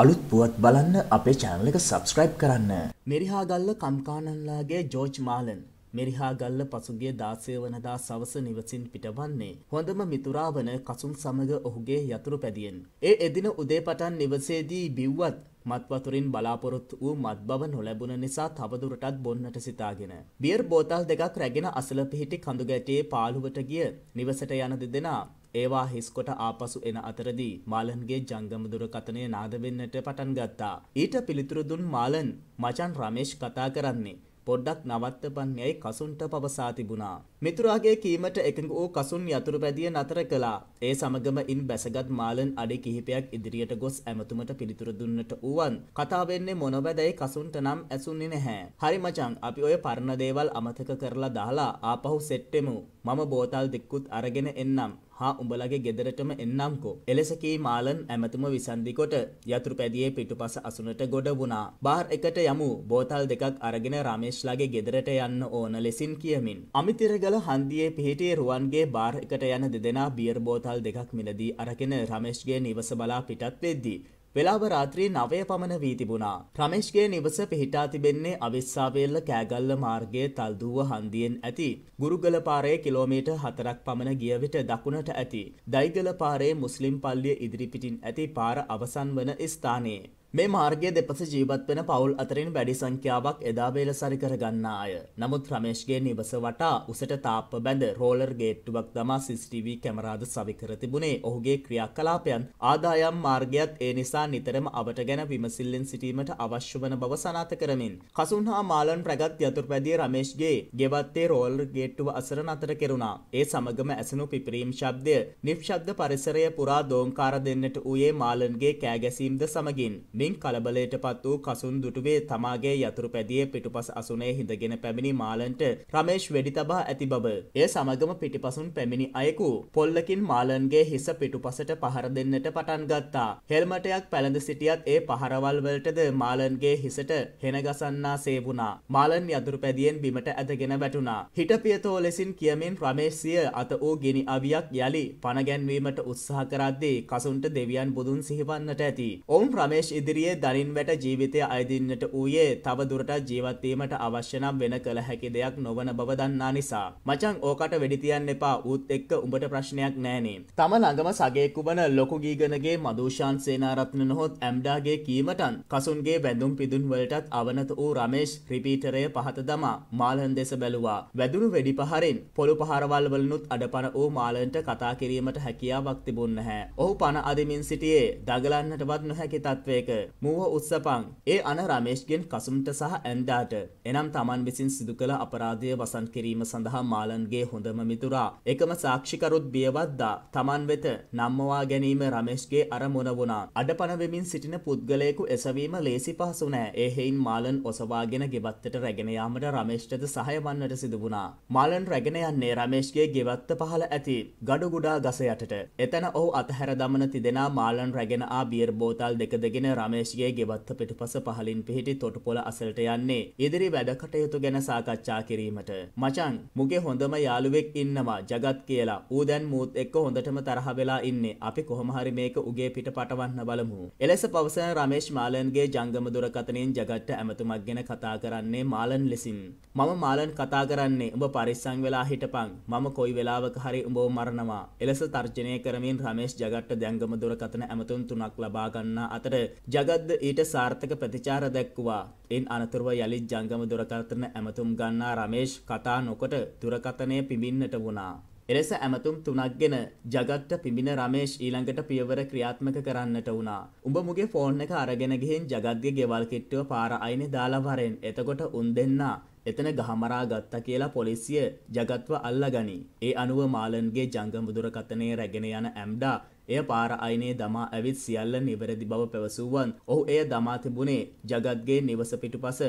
අලුත් පුවත් බලන්න අපේ චැනල එක සබස්ක්‍රයිබ් කරන්න. මෙරිහාගල්ල කම්කාණන්ලාගේ ජෝජ් මාලන්. මෙරිහාගල්ල පසුගේ දාසය වනදා සවස නිවසින් පිටවන්නේ. හොඳම මිතුරාවන කසුන් සමඟ ඔහුගේ යතුරු පැදියෙන්. ඒ එදින උදේපටන් නිවසේදී බිව්වත් මත්වතුරින් බලාපොරොත් වූ මත් බව නොලැබුණ නිසා තවදුරටත් බොන්නට සිතාගෙන. බියර් බෝතල් දෙකක් රැගෙන අසල පිහිටි කඳුගැටේ පාලුවට ගිය නිවසට යන දෙදෙනා ඒවා හිස්කොට ආපසු එන අතරදී මාලන්ගේ ජංගම දුරකතනය නාද වෙන්නට පටන් ගත්තා. ඊට පිළිතුරු දුන් මාලන් මචන් රමේෂ් කතා කරන්නේ. පොඩ්ඩක් නවත්තපන් යයි කසුන්ට පවසා තිබුණා. මිතුරාගේ කීමට එකඟ වූ කසුන් යතුරු පැදිය නතර කළා. ඒ සමගම ඉන් බැසගත් මාලන් අඩි කිහිපයක් ඉදිරියට ගොස් ඇමතුමට පිළිතුරු දුන්නට වුවන් කතා වෙන්නේ මොනවදයි කසුන්ට නම් ඇසුන්නේ නැහැ. හරි මචං අපි ඔය පරණ දේවල් අමතක කරලා දාලා ආපහු සෙට් වෙමු. මම බෝතල් දෙකකුත් අරගෙන එන්නම්. හා උඹලගේ ගෙදරටම එන්නම්කෝ. එලෙසකී මාලන් ඇමතුම විසන්දිකොට යතුරුපැදියේ පිටුපස අසුනට ගොඩ වුණා. බාර් එකට යමු බෝතල් දෙකක් අරගෙන රමේෂ්ලාගේ ගෙදරට යන්න ඕන ලෙසින් කියමින්. අමිතිරගල හන්දියේ පිහිටි රුවන්ගේ බාර් එකට යන දෙදෙනා බියර් බෝතල් දෙකක් මිලදී අරගෙන රමේෂ්ගේ නිවස බලා පිටත් වෙද්දී වෙලාව රාත්‍රී නවය පමණ වී තිබුණා. රමේශ්ගේ නිවස පිහිටා තිබෙන්නේ අවිස්සාවේල්ල කෑගල්ල මාර්ගයේ තල්දුව හන්දියෙන් ඇති. ගුරුගල පාරේ කිලෝමීටර් 4ක් පමණ ගිය විට දකුණට ඇති. දයිගල පාරේ මුස්ලිම් පල්ලිය ඉදිරිපිටින් ඇති පාර අවසන් වන ස්ථානයේ මේ මාර්ගය දෙපස ජීවත් වෙන පවුල් අතරින් වැඩි සංඛ්‍යාවක් එදා වේල සරි කරගන්නා අය. නමුත් රමේෂ්ගේ නිවස වටා උසට තාප්ප බැඳ රෝලර් ගේට්ටුවක් දමා CCTV කැමරාද සවි කර තිබුණේ. ඔහුගේ ක්‍රියාකලාපයන් ආදායම් මාර්ගයත් ඒ නිසා නිතරම අවට ගැන විමසිල්ලෙන් සිටීමට අවශ්‍ය වන බව සනාථ කරමින්. කසුන් හා මාලන් ප්‍රගත් යතුරුපැදිය රමේෂ්ගේ ගෙවත්තේ රෝලර් ගේට්ටුව අසර නතර කෙරුණා. ඒ සමගම ඇසෙනු පිපිරීම් ශබ්දය නිශ්ශබ්ද පරිසරය පුරා දෝංකාර දෙන්නට වූයේ මාලන්ගේ කෑගැසීම්ද සමගින්. මින් කලබලයට පත් වූ කසුන් දුටුවේ තමාගේ යතුරු පැදියේ පිටුපස අසුනේ හිඳගෙන පැමිණි මාලන්ට රමේෂ් වෙඩි තබා ඇති බව. එය සමගම පිටිපසුන් පැමිණි අයෙකු පොල්ලකින් මාලන්ගේ හිස පිටුපසට පහර දෙන්නට පටන් ගත්තා. හෙල්මටයක් පැළඳ සිටියත් ඒ පහරවල් වලටද මාලන්ගේ හිසට හෙන ගසන්නා සේවුණා. මාලන් යතුරු පැදියෙන් බිමට ඇදගෙන වැටුණා. හිටපියතෝ ලෙසින් කියමින් රමේෂ් සිය අත වූ ගිනි අවියක් යලි පණගැන්වීමට උත්සාහ කරද්දී කසුන්ට දෙවියන් බුදුන් සිහිවන්නට ඇති. ඔවුන් රමේෂ් ඉදිරි ඉදිරියේ දරින්වැට ජීවිතය අයදින්නට වූයේ තව දුරට ජීවත්වීමට අවශ්‍යනම් වෙන කළ හැකි දෙයක් නොවන බව දන්නා නිසා. මචං ඕකට වෙඩිතියන්න එපා ඌත් එක්ක උඹට ප්‍රශ්නයක් නෑනේ. තම ළඟම සගේකු වන ලොකු ගීගනගේ මදූෂාන් සේනාරත්න නොහොත් ඇම්ඩාගේ කීමටන් කසුන්ගේ බැඳුම් පිදුන් වලටත් අවනත වූ රමේෂ් රිපීටරය පහත දමා මාලන් දෙස බැලුවා. වැදුරු වෙඩි පහරින් පොළු පහරවල් වලනුත් අඩපන වූ මාලන්ට කතා කිරීමට හැකියාවක් තිබුන්න හැ. ඔහු පණ අදමින් සිටියේ දගලන්නටවත් නොහැකි තත්ත්වයක මුව උත්සපං. ඒ අන රමේෂ්ගෙන් කසුම්ට සහ ඇන්දාට. එනම් තමන් විසින් සිදු කළ අපරාධය වසන් කිරීම සඳහා මාලන්ගේ හොඳම මිතුරා. එකම සාක්ෂිකරුත් බියවද්දා තමන් වෙත නම්මවා ගැනීම රමේෂ්ගේ අරමුණ වුණා. අඩපණ වෙමින් සිටින පුද්ගලයෙකු එසවීම ලේසි පහසු නෑ. එහෙයින් මාලන් ඔසවාගෙන ගෙවත්තට රැගෙන යාමට රමේෂ්ටද සහය වන්නට සිදු වුණා. මාලන් රැගෙන යන්නේ රමේෂ්ගේ ගෙවත්ත පහළ ඇති ගඩුගුඩා ගස යටට. එතන ඔහු අතහැර දමන තිදෙනා මාලන් රැගෙන ආ බියර් බෝතල් දෙක දෙගෙන රාමේශ්ගේ ගෙවත්ත පිටුපස පහලින් පිහිටි තොටුපොළ අසලට යන්නේ ඉදිරි වැඩකටයුතු ගැන සාකච්ඡා කිරීමට. මචන් මුගේ හොඳම යාළුවෙක් ඉන්නවා ජගත් කියලා ඌ දැන් මූත් එක්ක හොඳටම තරහ වෙලා ඉන්නේ අපි කොහොමහරි මේක උගේ පිට පටවන්න බලමු. එලෙස පවසන රමේෂ් මාලන්ගේ ජංගම දුරකතනින් ජගත්ට ඇමතුමක් ගැන කතා කරන්නේ මාලන් ලෙසින්. මම මාලන් කතා කරන්නේ උඹ පරිස්සං වෙලා හිටපන් මම කොයි වෙලාවක හරි උඹව මරණවා. එලෙස තර්ජනය කරමින් රමේෂ් ජගත්ට ජංගම දුරකතන ඇමතුම් තුනක් ලබා ගන්නා අතර ජගත්ද ඊට සාර්ථක ප්‍රතිචාර දැක්වවා. එන් අනතුරුව යළිත් ජංගම දුරකථන ඇමතුම් ගන්නා රමේෂ් කතා නොකොට දුරකථනය පිඹින්නට වුණා. එලෙස ඇමතුම් තුනක්ගෙන ජගත්ට පිඹින රමේෂ් ඊළඟට පියවර ක්‍රියාත්මක කරන්නට වුණා. උඹ මුගේ ෆෝන් එක අරගෙන ගිහින් ජගත්ගේ ගෙවල් කිට්ටුව පාර අයිනේ දාලා වරෙන්. එතකොට උන් දෙන්නා එතන ගහමරා ගත්තා කියලා පොලිසිය ජගත්ව අල්ලගනී. ඒ අනුව මාලන්ගේ ජංගම දුරකථනයේ රැගෙන යන ඇම්ඩා එය පාර අයිනේ දමා ඇවිත් සියල්ල නිවැරදි බව පැවසූවන් ඔහු එය දමා තිබුණේ ජගත්ගේ නිවස පිටුපස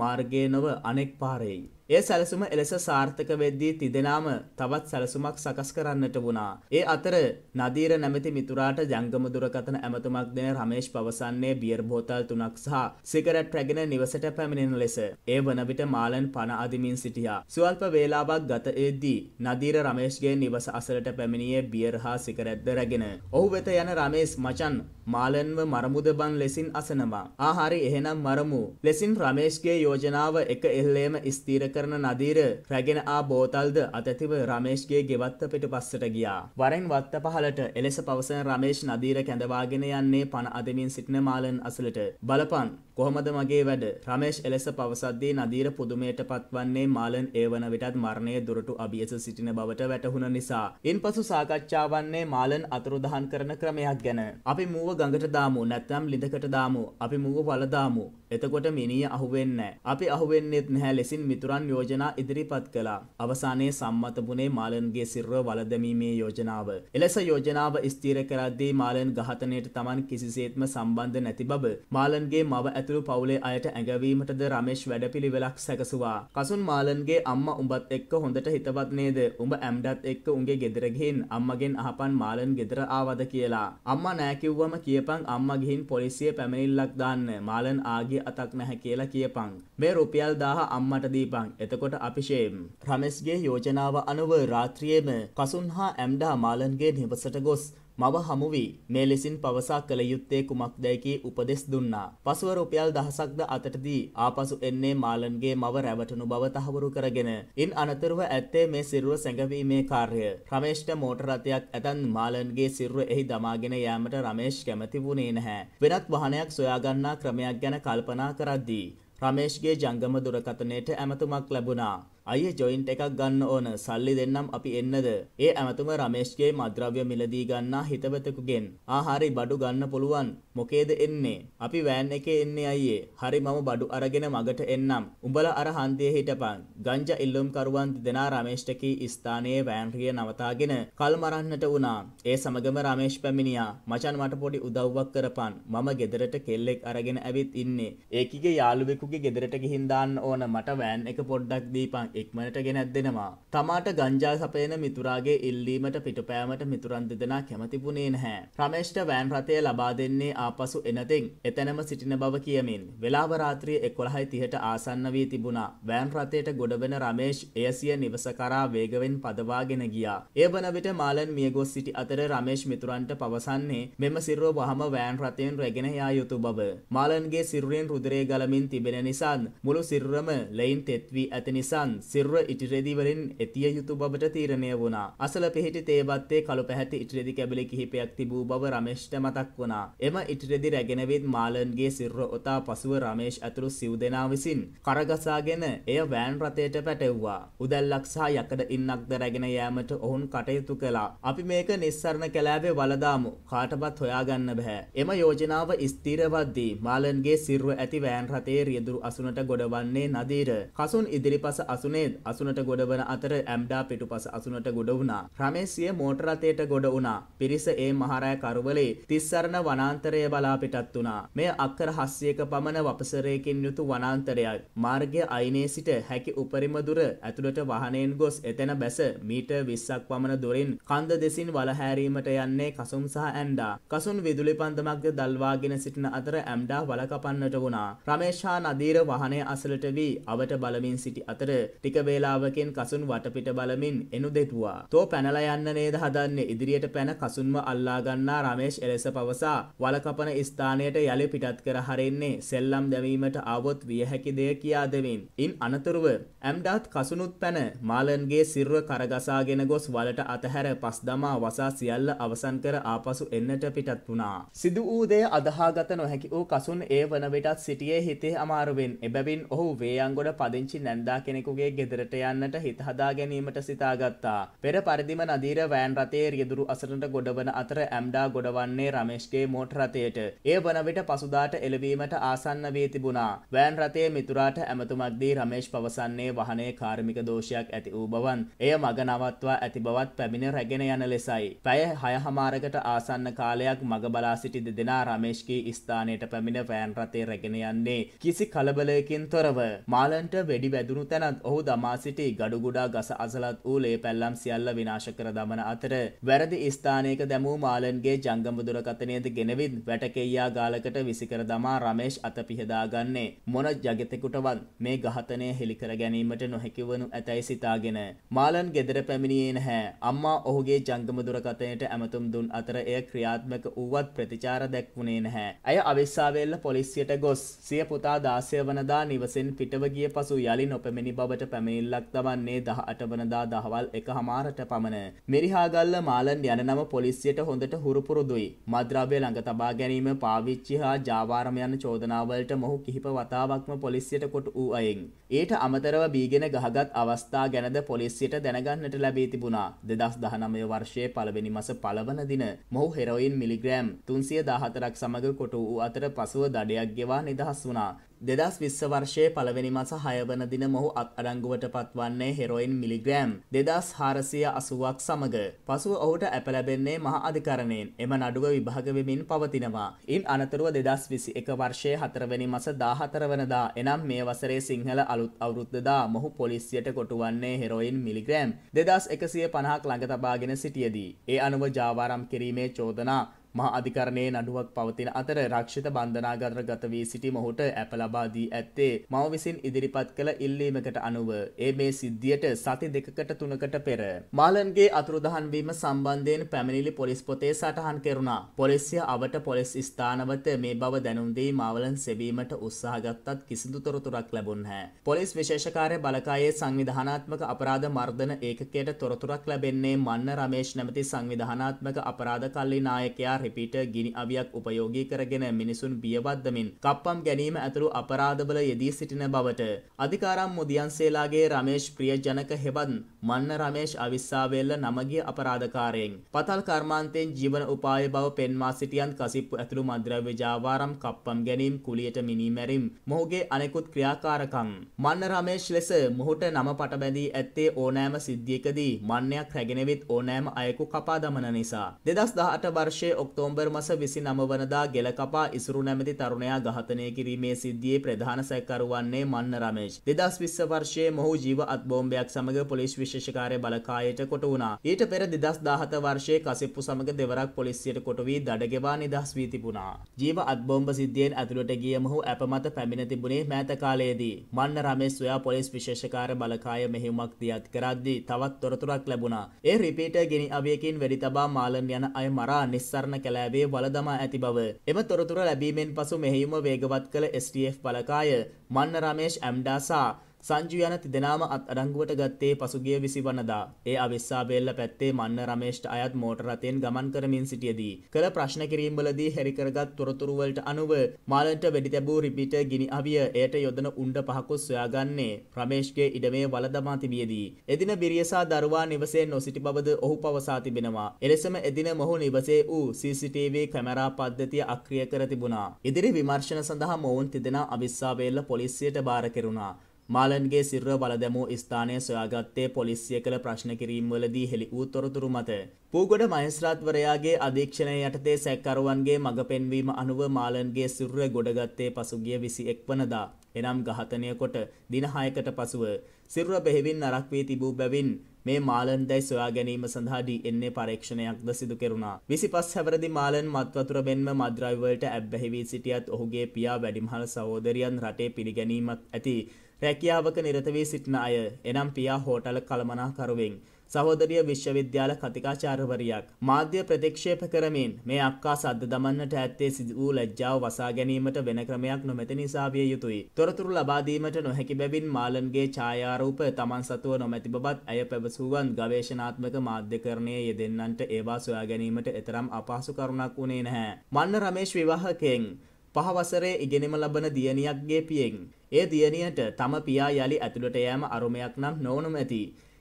මාර්ගය නොව අනෙක් පාරෙයි. ඒ සැලසුම එලෙස සාර්ථක වෙද්දී තිදෙනාම තවත් සැලසුමක් සකස් කරන්නට වුණා. ඒ අතර නදීර නැමැති මිතුරාට ජංගම දුරකථන ඇමතුමක් දෙන රමේෂ් පවසන්නේ බියර් බෝතල් තුනක් සහ සිගරට් රැගෙන නිවසට පැමිණෙන ලෙස. ඒ වන විට මාලන් පණ අදිමින් සිටියා. සුවල්ප වේලාවක් ගත එද්දී නදීර රමේෂ්ගේ නිවස අසලට පැමිණියේ බියර් හා සිගරට්ද රැගෙන. ඔහු වෙත යන රමේෂ් මචන් මාලන්ව මරමුද බන් ලෙසින් අසනවා. ආ හරි එහෙනම් මරමු. ලෙසින් රමේෂ්ගේ යෝජනාව එක එල්ලේම ස්ථීර කරන නදීර රැගෙන ආ බෝතල්ද අතැතිව රමේශ්ගේ ගෙවත්ත පිටුපස්සට ගියා. වරෙන් වත්ත පහලට එලෙස පවසන රමේෂ් නදීර කැඳවාගෙන යන්නේ පණ අදමින් සිටින මාලන් අසලට. බලපන් කොහොමද මගේ වැඩ රමේෂ් එලෙස පවසද්දී නදීර පුදුමයට පත්වන්නේ මාලන් ඒ වන විටත් මරණය දුරටු අභියස සිටින බවට වැටහුණ නිසා. ඉන් පසු සාකච්ඡාවන්නේ මාලන් අතුරුදහන් කරන ක්‍රමයක් ගැන. අපි මුව ගඟට දාමු නැත්නම් ලිඳකට දාමු අපි මුව වලදාමු. එතකොට මිනිය අහුවෙන්නේ අපි අහුවෙන්නෙත් නැහැ ලෙසින් මිතුරන් යෝජනා ඉදිරිපත් කළා. අවසානයේ සම්මත වුණේ මාලන්ගේ සිරුර වලදමීමේ යෝජනාව. එලෙස යෝජනාව ස්ථිර කරද්දී මාලන් ඝාතනයට Taman කිසිසේත්ම සම්බන්ධ නැති බව මාලන්ගේ මව ඇත ඇතුළු පවුලේ අයට ඇඟවීමටද රමේෂ් වැඩපිළිවෙලක් සැකසුවා. කසුන් මාලන්ගේ අම්මා උඹත් එක්ක හොඳට හිතවත් නේද? උඹ ඇම්ඩත් එක්ක උන්ගේ ගෙදර ගිහින් අම්මගෙන් අහපන් මාලන් ගෙදර ආවද කියලා. අම්මා නෑ කිව්වම කියපන් අම්මා ගිහින් පොලිසිය පැමිණිල්ලක් දාන්න. මාලන් ආගේ අතක් නැහැ කියලා කියපන්. මේ රුපියල් 1000 අම්මට දීපන්. එතකොට අපි ෂේම්. රමේෂ්ගේ යෝජනාව අනුව රාත්‍රියේම කසුන් හා ඇම්ඩා මාලන්ගේ නිවසට ගොස් මව හමු වී මේ ලෙසින් පවසා කළ යුත්තේ කුමක්දැයි කී උපදෙස් දුන්නා. පසුව රුපියල් දහසක්ද අතට දී ආපසු එන්නේ මාලන්ගේ මව රැවටුණු බව තහවුරු කරගෙන. ඉන් අනතුරුව ඇත්තේ මේ සිරුර සැඟවීමේ කාර්ය. රමේෂ්ට මෝටර රථයක් ඇතන් මාලන්ගේ සිරුර එහි දමාගෙන යෑමට රමේෂ් කැමති වුණේ නැහැ. වෙනත් වාහනයක් සොයාගන්නා ක්‍රමයක් ගැන කල්පනා කරද්දී රමේෂ්ගේ ජංගම දුරකථනයට ඇමතුමක් ලැබුණා. අයිය ජොයින්ට් එකක් ගන්න ඕන සල්ලි දෙන්නම් අපි එන්නද ඒ ඇමතුම රමේෂ්ගේ මද්‍රව්‍ය මිලදී ගන්නා හිතවතකුගෙන් ආහාරි බඩු ගන්න පුළුවන් මොකේද එන්නේ අපි වෑන් එකේ එන්නේ අයියේ හරි මම බඩු අරගෙන මගට එන්නම් උඹලා අර හන්දියේ හිටපන් ගංජා ඉල්ලුම්කරුවන් දෙදෙනා රමේෂ්ට කී ස්ථානයේ වෑන් රිය නවතාගෙන කල් මරන්නට වුණා ඒ සමගම රමේෂ් පැමිණියා මචන් මට පොඩි උදව්වක් කරපන් මම ගෙදරට කෙල්ලෙක් අරගෙන ඇවිත් ඉන්නේ ඒකිගේ යාළුවෙකුගේ ගෙදරට ගිහින් දාන්න ඕන මට වෑන් එක පොඩ්ඩක් දීපන් ඉක්මනට ගෙනැත් දෙෙනවා. තමාට ගංජා සපයන මිතුරාගේ ඉල්ලීමට පිටපෑමට මිතුරන් දෙදෙනා කැමතිබුණේ නැහැ. රමේෂ්ට වෑන් රථය ලබා දෙන්නේ ආපසු එනතින් එතැනම සිටින බව කියමින්. වෙලාවරාත්‍රිය එකොළහයි තිහට ආසන්න වී තිබුණා. වෑන් රථයට ගොඩවෙන රමේෂ් එයසිය නිවස කරා වේගවෙන් පදවාගෙන ගියා. ඒ වන විට මාලන් මියගොස් සිටි අතර රමේෂ් මිතුරන්ට පවසන්නේ මෙම සිරෝ වහම වෑන් රථයෙන් රැගෙන යා යුතු බව. මාලන්ගේ සිරුරෙන් රුදරේ ගලමින් තිබෙන නිසාන් මුළු සිරුරම ලයින් තෙත්වී ඇති නිසාන් සිර්ව ඉටිරෙදිවලින් එතිය යුතු බවට තීරණය වුණා. අසල පිහිටි තේබත්තේ කළු පැහැති ඉටිරෙදි කැබලි කිහිපයක් තිබූ බව රමේෂ්ට මතක් වුණා. එම ඉටිරෙදි රැගෙනවිත් මාලන්ගේ සිර්ව ඔතා පසුව රමේෂ් ඇතුළු සිව් දෙනා විසින් කරගසාගෙන එය වෑන් රථයට පැටෙව්වා. උදැල්ලක් සහ යකඩ ඉන්නක්ද රැගෙන යෑමට ඔවුන් කටයුතු කළා. අපි මේක නිස්සරණ කැලෑවේ වලදාමු. කාටවත් හොයාගන්න බෑ. එම යෝජනාව ස්ථීරවද්දී මාලන්ගේ සිරුව ඇති වෑන් රථයේ රියදුරු අසුනට ගොඩවන්නේ නදීර. කසුන් ඉදිරිපස අසුන වුණේ අසුනට ගොඩවන අතර ඇම්ඩා පිටුපස අසුනට ගොඩ වුණා. රමේසිය මෝටරතයට ගොඩ වුණා. පිරිස ඒ මහරෑ කරවලේ තිස්සරණ වනාන්තරය බලා පිටත් වුණා. මෙය අක්කර 700ක පමණ වපසරයකින් යුතු වනාන්තරයක්. මාර්ගය අයිනේ සිට හැකි උපරිම දුර ඇතුළට වාහනයෙන් ගොස් එතන බැස මීටර් 20ක් පමණ දුරින් කන්ද දෙසින් වල හැරීමට යන්නේ කසුම් සහ ඇම්ඩා. කසුන් විදුලි පන්දමක්ද දල්වාගෙන සිටින අතර ඇම්ඩා වල කපන්නට වුණා. රමේෂා නදීර වාහනය අසලට වී අවට බලමින් සිටි අතර ටික වේලාවකින් කසුන් වටපිට බලමින් එනු දෙතුවා. තෝ පැනලා යන්න නේද හදන්නේ ඉදිරියට පැන කසුන්ම අල්ලා ගන්නා රමේෂ් එලෙස පවසා වලකපන ස්ථානයට යළි පිටත් කර හරින්නේ සෙල්ලම් දැමීමට ආවොත් විය හැකි දෙය කියා දෙමින්. ඉන් අනතුරුව ඇම්ඩාත් කසුනුත් පැන මාලන්ගේ සිරුර කරගසාගෙන ගොස් වලට අතහැර පස් දමා වසා සියල්ල අවසන් කර ආපසු එන්නට පිටත් වුණා. සිදු වූ දේ අදහාගත නොහැකි වූ කසුන් ඒ වන විටත් සිටියේ හිතේ අමාරුවෙන් එබැවින් ඔහු වේයන්ගොඩ පදිංචි නැන්දා කෙනෙකුගේ රථයේ ගෙදරට යන්නට හිත හදා ගැනීමට සිතාගත්තා. පෙර පරිදිම නදීර වෑන් රථයේ රියදුරු අසරට ගොඩවන අතර ඇම්ඩා ගොඩවන්නේ රමේෂ්ගේ මෝට රථයට. ඒ වන විට පසුදාට එළවීමට ආසන්න වී තිබුණා. වෑන් රථයේ මිතුරාට ඇමතුමක් දී රමේෂ් පවසන්නේ වහනේ කාර්මික දෝෂයක් ඇති වූ බවන්. එය මග නවත්වා ඇති බවත් පැමිණ රැගෙන යන ලෙසයි. පැය හයහමාරකට ආසන්න කාලයක් මග බලා සිටි දෙදෙනා රමේෂ්ගේ ස්ථානයට පැමිණ වෑන් රථය රැගෙන යන්නේ කිසි කලබලයකින් තොරව. මාලන්ට වෙඩි වැදුණු තැනත් ඔහු ඔහු දමා සිටි ගඩුගුඩා ගස අසලත් වූ ලේ පැල්ලම් සියල්ල විනාශ කර දමන අතර වැරදි ස්ථානයක දැමූ මාලන්ගේ ජංගම දුරකථනයද ගෙනවිත් වැටකෙයියා ගාලකට විසිකර දමා රමේෂ් අත පිහදාගන්නේ මොන ජගතෙකුටවත් මේ ඝාතනය හෙළිකර ගැනීමට නොහැකිවනු ඇතැයි සිතාගෙන මාලන් ගෙදර පැමිණියේ නැහැ අම්මා ඔහුගේ ජංගම දුරකථනයට ඇමතුම් දුන් අතර එය ක්‍රියාත්මක වූවත් ප්‍රතිචාර දැක්වුණේ නැහැ ඇය අවිස්සාවේල්ල පොලිසියට ගොස් සිය පුතා දාසය වනදා නිවසෙන් පිටව ගිය පසු යළි නොපැමිණි බවට පැමිණිල්ලක් තබන්නේ දහ අටවනදා දහවල් එක හමාරට පමණ. මිරිහාගල්ල මාලන් යන නම පොලිසියට හොඳට හුරුපුරුදුයි. මද්‍රව්‍ය ළඟ තබා ගැනීම පාවිච්චි හා ජාවාරම යන චෝදනාවලට මොහු කිහිප වතාවක්ම පොලිසියට කොට වූ අයෙන්. ඊට අමතරව බීගෙන ගහගත් අවස්ථා ගැනද පොලිසියට දැනගන්නට ලැබී තිබුණා. දෙදස් දහනමය වර්ෂයේ පළවෙනි මස පළවන දින මොහු හෙරොයින් මිලිග්‍රෑම් තුන්සිය දාහතරක් සමඟ කොට වූ අතර පසුව දඩයක් ගෙවා නිදහස් වුණා. දෙදස් විස්ස වර්ෂයේ පළවෙනි මස හයවන දින මොහු අත් අඩංගුවට පත්වන්නේ හෙරොයින් මිලිග්‍රෑම් දෙදස් හාරසිය අසුවක් සමඟ. පසුව ඔහුට ඇපලැබෙන්නේ මහ අධිකරණයෙන් එම නඩුව විභාගවෙමින් පවතිනවා. ඉන් අනතුරුව දෙදස් විසි එක වර්ෂයේ හතරවැනි මස දාහතර වනදා එනම් මේ වසරේ සිංහල අලුත් අවුරුද්ධදා මොහු පොලිසියට කොටුවන්නේ හෙරොයින් මිලිග්‍රෑම් දෙදස් එකසිය පණහක් ළඟ තබාගෙන සිටියදී. ඒ අනුව ජාවාරම් කිරීමේ චෝදනා මහා අධිකරණයේ නඩුවක් පවතින අතර රක්ෂිත බන්ධනාගාර ගත වී සිටි මොහුට ඇප ලබා දී ඇත්තේ මව විසින් ඉදිරිපත් කළ ඉල්ලීමකට අනුව ඒ මේ සිද්ධියට සති දෙකකට තුනකට පෙර මාලන්ගේ අතුරුදහන් වීම සම්බන්ධයෙන් පැමිණිලි පොලිස් පොතේ සටහන් කෙරුණා පොලිසිය අවට පොලිස් ස්ථානවත මේ බව දැනුම් දී මාවලන් සෙවීමට උත්සාහ ගත්තත් කිසිදු තොරතුරක් ලැබුණේ පොලිස් විශේෂකාරය බලකායේ සංවිධානාත්මක අපරාධ මර්ධන ඒකකයට තොරතුරක් ලැබෙන්නේ මන්න රමේෂ් නැමැති සංවිධානාත්මක අපරාධ කල්ලි නායකයා හෙපිට ගිනි අවියක් උපයෝගී කරගෙන මිනිසුන් බියවද්දමින් කප්පම් ගැනීම ඇතුළු අපරාධවල යෙදී සිටින බවට අධිකාරම් මුදියන්සේලාගේ රමේෂ් ප්‍රියජනක හෙවත් මන්න රමේෂ් අවිස්සාවේල්ල නමගිය අපරාධකාරයෙන් පතල් කර්මාන්තයෙන් ජීවන උපාය බව පෙන්වා සිටියන් කසිප්පු ඇතුළු මද්‍රව්‍ය ජාවාරම් කප්පම් ගැනීම කුලියට මිනීමැරීම් මොහුගේ අනෙකුත් ක්‍රියාකාරකම් මන්න රමේෂ් ලෙස මොහුට නම පටබැඳී ඇත්තේ ඕනෑම සිද්ධියකදී මන්නයක් රැගෙනවිත් ඕනෑම අයෙකු කපා දමන නිසා. දෙදස් දාට වර්ෂය ඔක්තු ඔක්තෝම්බර් මස විසි නමවනදා ගෙලකපා ඉසුරු නැමති තරුණයා ඝාතනය කිරීමේ සිද්ධියේ ප්‍රධාන සැකරුවන්නේ මන්න රමේෂ්. දෙදස් විස්ස වර්ෂයේ මොහු ජීව අත්බෝම්බයක් සමඟ පොලිස් විශේෂකාරය බලකායට කොට වුණා. ඊට පෙර දෙදස් දාහත වර්ෂයේ කසිප්පු සමඟ දෙවරක් පොලිසියට කොට වී දඩගෙවා නිදහස් වී තිබුණා. ජීව අත්බෝම්බ සිද්ධියෙන් ඇතුළට ගිය මොහු ඇපමත පැමිණ තිබුණේ මෑත කාලයේදී. මන්න රමේෂ් සොයා පොලිස් විශේෂකාර බලකාය මෙහෙයුමක් දියත් කරද්දී තවත් තොරතුරක් ලැබුණා. ඒ රිපීටර් ගිනි අවියකින් වෙඩි තබා මාලම් යන අය මරා නිස්සරණ යන කැලෑවේ වල දමා ඇති බව. එම තොරතුර ලැබීමෙන් පසු මෙහෙයුම වේගවත් කළ STF බලකාය මන්න රමේෂ් ඇම්ඩාසා සංජු යන තිදෙනාම අත් අඩංගුවට ගත්තේ පසුගිය විසිවනදා. ඒ අවිස්සාබේල්ල පැත්තේ මන්න රමේෂ්ට අයත් මෝට රතයෙන් ගමන් කරමින් සිටියදී. කළ ප්‍රශ්න කිරීම්වලදී හැරිකරගත් තොරතුරුවලට අනුව මාලන්ට වැඩි තැබූ රිපිට ගිනි අවිය එයට යොදන උණ්ඩ පහකුත් සොයාගන්නේ ප්‍රමේෂ්ගේ ඉඩමේ වලදමා තිබියදී. එදින බිරියසා දරුවා නිවසේ නොසිටි බවද ඔහු පවසා තිබෙනවා. එලෙසම එදින මොහු නිවසේ වූ CCTV කැමරා පද්ධතිය අක්‍රිය කර තිබුණා. ඉදිරි විමර්ශන සඳහා මොවුන් තිදෙනා අවිස්සාබේල්ල පොලිසියට බාර කෙරුණා. මාලන්ගේ සිර්ර වලදැමූ ස්ථානය සොයාගත්තේ පොලිසිය කළ ප්‍රශ්න කිරීම්වලදී හෙළි වූ තොරතුරු මත. පූගොඩ මහස්රාත්වරයාගේ අධීක්ෂණය යටතේ සැක්කරුවන්ගේ මඟ පෙන්වීම අනුව මාලන්ගේ සිර්ර ගොඩගත්තේ පසුගිය විසි එක් වනදා. එනම් ගහතනය කොට දිනහායකට පසුව. සිර්ර බෙහෙවින් නරක් වී තිබූ බැවින් මේ මාලන් දැයි සොයා ගැනීම සඳහාඩී එන්නේ පරීක්ෂණයක් ද සිදු කෙරුණා. විසි පස් හැවරදි මාලන් මත්වතුර මෙන්ම මද්‍රයිවලට ඇබ්බැහිවී සිටියත් ඔහුගේ පියා වැඩිමහල් සහෝදරියන් රටේ පිළිගැනීමත් ඇති රැකියාවක නිරත වී සිටින අය එනම් පියා හෝටල කළමනාකරුවෙන් සහෝදරිය විශ්වවිද්‍යාල කතිකාචාර්වරියක් මාධ්‍ය ප්‍රතික්ෂේප කරමින් මේ අක්කා සද්ද දමන්නට ඇත්තේ සිදු වූ ලැජ්ජාව වසා ගැනීමට වෙන ක්‍රමයක් නොමැති නිසා විය යුතුයි. තොරතුරු ලබා දීමට නොහැකි බැවින් මාලන්ගේ ඡායාරූප තමන් සතුව නොමැති බවත් ඇය පැවසුවන් ගවේෂණාත්මක මාධ්‍යකරණයේ යෙදෙන්නන්ට ඒවා සොයා ගැනීමට එතරම් අපහසු කරුණක් වුණේ නැහැ. මන්න රමේෂ් විවාහකෙන් පහවසරේ ඉගෙනම ලබන දියණියක්ගේ පියෙන්. ඒ දියණියට තම පියා යළි ඇතුළට යෑම අරුමයක් නම් නොවනුම ඇති.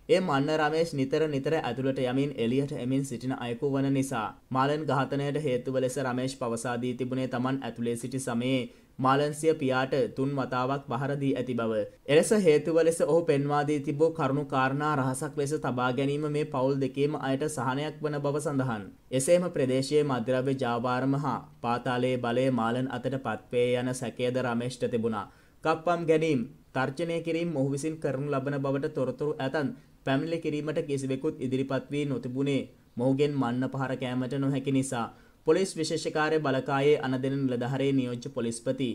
ඒ මන්න රමේෂ් නිතර නිතර ඇතුළට යමින් එලියට එමින් සිටින අයකු වන නිසා මාලන් ඝාතනයට හේතුව ලෙස රමේෂ් පවසා දී තිබුණේ Taman ඇතුලේ සිටි සමයේ මාලන්සිය පියාට තුන් වතාවක් පහර දී ඇති බව. එලෙස හේතුව ලෙස ඔහු පෙන්වා දී තිබූ කරුණු කාරණා රහසක් ලෙස තබා ගැනීම මේ පවුල් දෙකේම අයට සහනයක් වන බව සඳහන්. එසේම ප්‍රදේශයේ මද්‍රව්‍ය ජාවාරම හා පාතාලයේ බලය මාලන් අතට පත්වේ යන සැකේද රමේෂ්ට තිබුණා. කප්පම් ගැනීම් තර්ජනය කිරීම ඔහු විසින් කරනු ලබන බවට තොරතුරු ඇතන් පැමිණිලි කිරීමට කිසිවෙකුත් ඉදිරිපත් වී නොතිබුණේ මොහුගෙන් මන්න පහර කෑමට නොහැකි නිසා පොලිස් විශේෂකාරය බලකායේ අනදෙන නිලධාරයේ නියෝජ්‍ය පොලිස්පති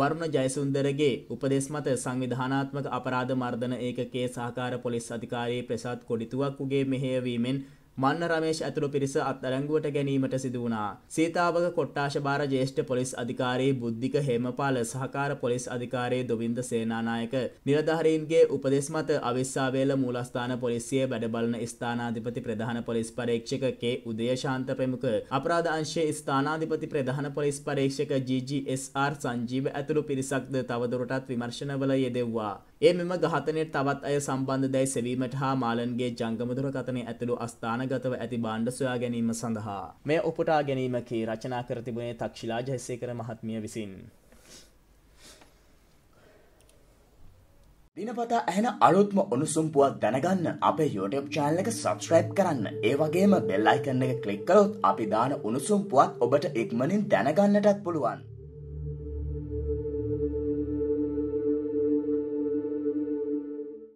වරුණ ජයසුන්දරගේ උපදෙස් මත සංවිධානාත්මක අපරාධ මර්ධන ඒකකයේ සහකාර පොලිස් අධිකාරී ප්‍රසාද් කොඩිතුවක්කුගේ මෙහෙයවීමෙන් මන්න රමේෂ් ඇතුළු පිරිස අත්අඩංගුවට ගැනීමට සිදු වුණා. සීතාවක කොට්ටාශ භාර ජ්‍යෙෂ්ඨ පොලිස් අධිකාරී බුද්ධික හේමපාල සහකාර පොලිස් අධිකාරී දොවින්ද සේනානායක නිලධාරීන්ගේ උපදෙස් මත අවිස්සාවේල මූලස්ථාන පොලිසිය වැඩබලන ස්ථානාධිපති ප්‍රධාන පොලිස් පරීක්ෂක කේ උදේශාන්ත ප්‍රමුඛ අපරාධ අංශයේ ස්ථානාධිපති ප්‍රධාන පොලිස් පරීක්ෂක GGSR සංජීව ඇතුළු පිරිසක්ද තවදුරටත් විමර්ශනවල යෙදෙව්වා. ඒ මෙම ඝාතනයට තවත් අය සම්බන්ධ දැයි සෙවීමට හා මාලන්ගේ ජංගමදුරකථනය ඇතුළු අස්ථානගතව ඇති බාණ්ඩ සොයා ගැනීම සඳහා මේ උපුටා ගැනීමකි රචනා කර තිබුණේ තක්ෂිලා ජයසේකර මහත්මිය විසින්. දිනපතා ඇහෙන අලුත්ම උණුසුම් පුවත් දැනගන්න අපේ YouTube channel එක subscribe කරන්න. ඒ වගේම bell icon එක click කළොත් අපි දාන උණුසුම් පුවත් ඔබට ඉක්මනින් දැනගන්නටත් පුළුවන්.